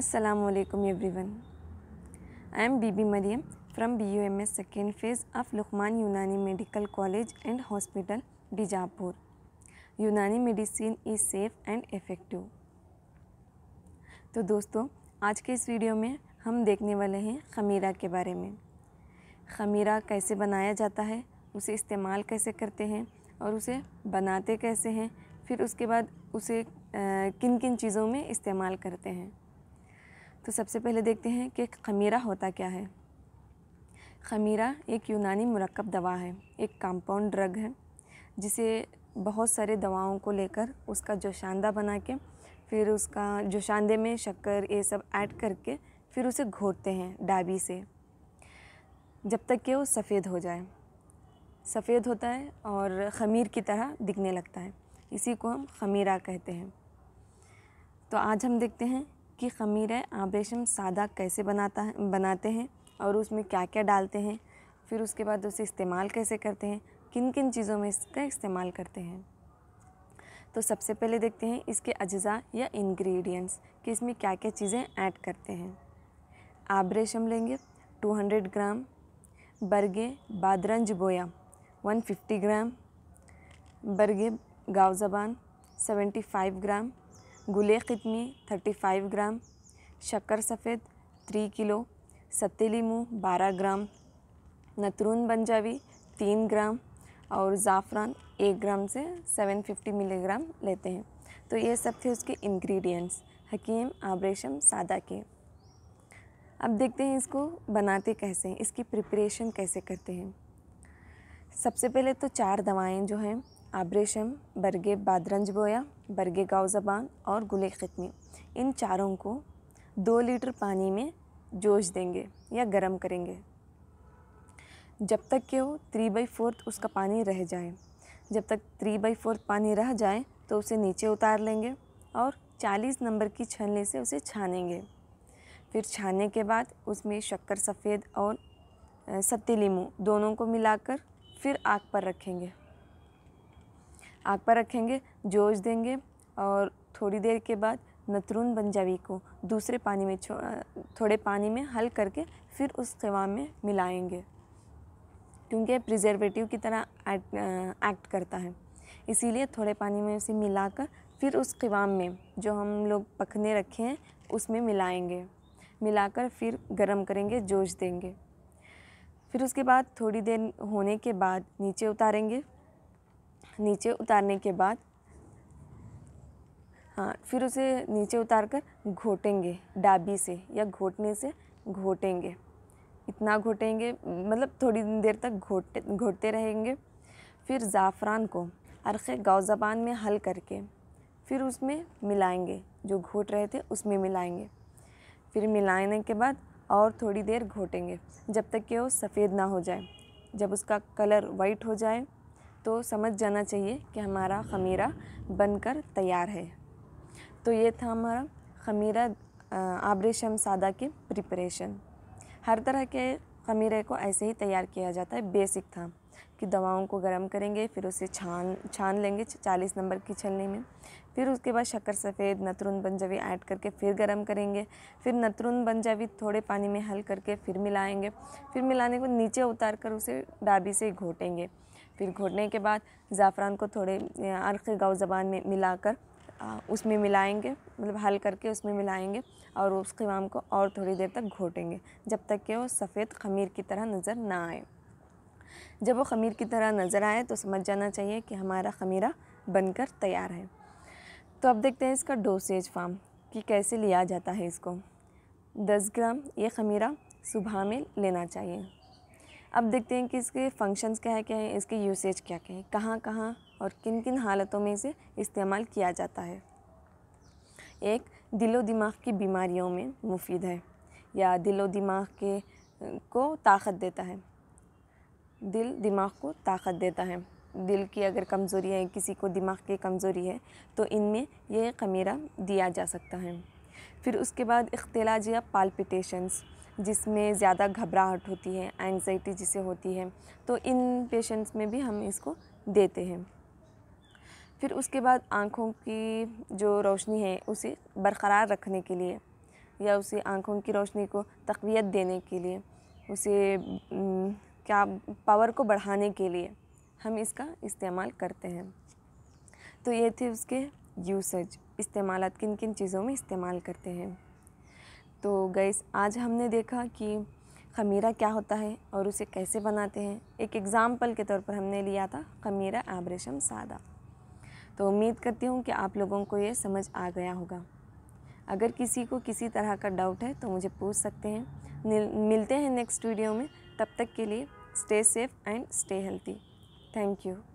Assalamu alaikum everyone. I am Bibi Mariam from BUMS second phase of Luqman Unani Medical College and Hospital, Bijapur. Unani medicine is safe and effective. तो दोस्तों आज के इस video में हम देखने वाले हैं खमीरा के बारे में खमीरा कैसे बनाया जाता है उसे इस्तेमाल कैसे करते हैं और उसे बनाते कैसे हैं फिर उसके बाद उसे किन किन चीज़ों में इस्तेमाल करते हैं तो सबसे पहले देखते हैं कि खमीरा होता क्या है खमीरा एक यूनानी मरकब दवा है एक कंपाउंड ड्रग है जिसे बहुत सारे दवाओं को लेकर उसका जोशांदा बना के फिर उसका जोशांदे में शक्कर ये सब ऐड करके फिर उसे घोटते हैं डाबी से जब तक कि वो सफ़ेद हो जाए सफ़ेद होता है और खमीर की तरह दिखने लगता है इसी को हम खमीरा कहते हैं तो आज हम देखते हैं की ख़मीर है रेशम सादा कैसे बनाता है बनाते हैं और उसमें क्या क्या डालते हैं फिर उसके बाद उसे इस्तेमाल कैसे करते हैं किन किन चीज़ों में इसका इस्तेमाल करते हैं तो सबसे पहले देखते हैं इसके अज्जा या इंग्रेडिएंट्स कि इसमें क्या क्या चीज़ें ऐड करते हैं आबरेशम लेंगे 200 ग्राम बरगे बादरंज बोया 150 ग्राम बरगे गावजबान 75 ग्राम गुले ख़दमी थर्टी फाइव ग्राम शक्कर सफ़ेद थ्री किलो सत्ते लीमू बारह ग्राम नतरून पंजाबी तीन ग्राम और ज़ाफ़रान एक ग्राम से सेवन फिफ्टी मिलीग्राम लेते हैं तो ये सब थे उसके इंग्रेडिएंट्स हकीम आब्रेशम सादा के अब देखते हैं इसको बनाते कैसे हैं इसकी प्रिपरेशन कैसे करते हैं सबसे पहले तो चार दवाएं जो हैं आब्रेशम बरगे बादरंज बोया बरगे गाँव ज़बान और गुले ख़त्मी इन चारों को दो लीटर पानी में जोश देंगे या गर्म करेंगे जब तक कि वो थ्री बाई फोर्थ उसका पानी रह जाए जब तक थ्री बाई फोर्थ पानी रह जाए तो उसे नीचे उतार लेंगे और चालीस नंबर की छलने से उसे छानेंगे फिर छाने के बाद उसमें शक्कर सफ़ेद और सत्ती लीमू दोनों को मिलाकर फिर आग पर रखेंगे आग पर रखेंगे जोश देंगे और थोड़ी देर के बाद नतरून बंजावी को दूसरे पानी में थोड़े पानी में हल करके फिर उस खवा में मिलाएंगे क्योंकि प्रिजर्वेटिव की तरह एक्ट, एक्ट करता है इसीलिए थोड़े पानी में उसे मिलाकर फिर उस खवाम में जो हम लोग पकने रखे हैं उसमें मिलाएंगे मिलाकर फिर गर्म करेंगे जोश देंगे फिर उसके बाद थोड़ी देर होने के बाद नीचे उतारेंगे नीचे उतारने के बाद हाँ फिर उसे नीचे उतार कर घोटेंगे डाबी से या घोटने से घोटेंगे इतना घोटेंगे मतलब थोड़ी देर तक घोटते घोटते रहेंगे फिर ज़ाफ़रान को अरख़ गौ ज़बान में हल करके फिर उसमें मिलाएंगे जो घोट रहे थे उसमें मिलाएंगे फिर मिलाने के बाद और थोड़ी देर घोटेंगे जब तक कि वो सफ़ेद ना हो जाए जब उसका कलर वाइट हो जाए तो समझ जाना चाहिए कि हमारा ख़मीरा बनकर तैयार है तो ये था हमारा ख़मीरा आबरे शम सादा की प्रिपरेशन हर तरह के ख़मीरे को ऐसे ही तैयार किया जाता है बेसिक था कि दवाओं को गर्म करेंगे फिर उसे छान छान लेंगे चालीस नंबर की छलनी में फिर उसके बाद शक्कर सफ़ेद नतरुन पंजाबी ऐड करके फिर गर्म करेंगे फिर नतरुन पंजाबी थोड़े पानी में हल करके फिर मिलाएंगे फिर मिलाने को नीचे उतार कर उसे डाबी से घोटेंगे फिर घोटने के बाद ज़ाफ़रान को थोड़े अर्क़ गाव ज़बान में मिलाकर उसमें मिलाएंगे मतलब हल करके उसमें मिलाएंगे और उस खमाम को और थोड़ी देर तक घोटेंगे जब तक कि वो सफ़ेद खमीर की तरह नज़र ना आए जब वो खमीर की तरह नज़र आए तो समझ जाना चाहिए कि हमारा खमीरा बनकर तैयार है तो अब देखते हैं इसका डोसेज फार्म कि कैसे लिया जाता है इसको 10 ग्राम ये खमीरा सुबह में लेना चाहिए अब देखते हैं कि इसके फंक्शंस क्या है क्या है इसके यूसेज क्या क्या है कहाँ कहाँ और किन किन हालतों में इसे इस्तेमाल किया जाता है एक दिलो दिमाग की बीमारियों में मुफीद है या दिलो दिमाग के को ताकत देता है दिल दिमाग को ताकत देता है दिल की अगर कमज़ोरी है किसी को दिमाग की कमज़ोरी है तो इनमें यह खमीरा दिया जा सकता है फिर उसके बाद इख्तलाज या पालपिटेशंस जिसमें ज़्यादा घबराहट होती है एंगजाइटी जिसे होती है तो इन पेशेंट्स में भी हम इसको देते हैं फिर उसके बाद आँखों की जो रोशनी है उसे बरकरार रखने के लिए या उसे आँखों की रोशनी को तकवीत देने के लिए उसे क्या पावर को बढ़ाने के लिए हम इसका इस्तेमाल करते हैं तो ये थे उसके यूसेज इस्तेमाल किन किन चीज़ों में इस्तेमाल करते हैं तो गैस आज हमने देखा कि खमीरा क्या होता है और उसे कैसे बनाते हैं एक एग्ज़ाम्पल के तौर पर हमने लिया था खमीरा आब्रेशम सादा तो उम्मीद करती हूँ कि आप लोगों को ये समझ आ गया होगा अगर किसी को किसी तरह का डाउट है तो मुझे पूछ सकते हैं मिलते हैं नेक्स्ट वीडियो में तब तक के लिए stay safe and stay healthy thank you